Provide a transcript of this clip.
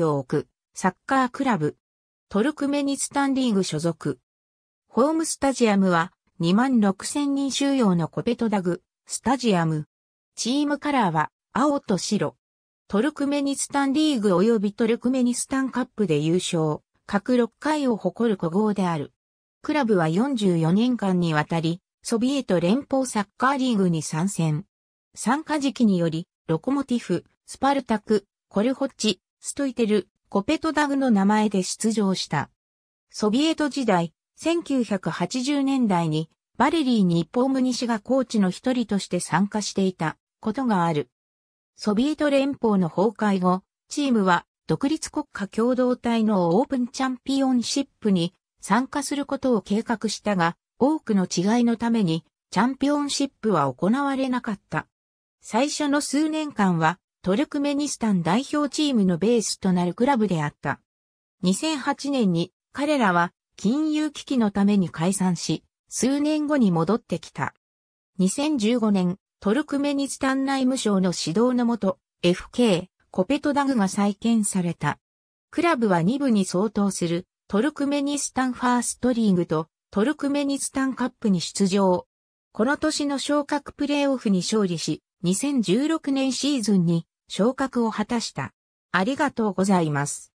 を置く、サッカークラブ。トルクメニスタンリーグ所属。ホームスタジアムは2万6000人収容のコペトダグ、スタジアム。チームカラーは青と白。トルクメニスタンリーグ及びトルクメニスタンカップで優勝、各6回を誇る古豪である。クラブは44年間にわたり、ソビエト連邦サッカーリーグに参戦。参加時期により、ロコモティフ、スパルタク、コルホッチ、ストイテル、コペトダグの名前で出場した。ソビエト時代、1980年代にバレリー・日本ポムニ氏がコーチの一人として参加していたことがある。ソビエト連邦の崩壊後、チームは独立国家共同体のオープンチャンピオンシップに参加することを計画したが、多くの違いのためにチャンピオンシップは行われなかった。最初の数年間はトルクメニスタン代表チームのベースとなるクラブであった。2008年に彼らは金融危機のために解散し、数年後に戻ってきた。2015年、トルクメニスタン内務省の指導のもと、FK、コペトダグが再建された。クラブは2部に相当するトルクメニスタンファーストリーグとトルクメニスタンカップに出場。この年の昇格プレーオフに勝利し、2016年シーズンに昇格を果たした。ありがとうございます。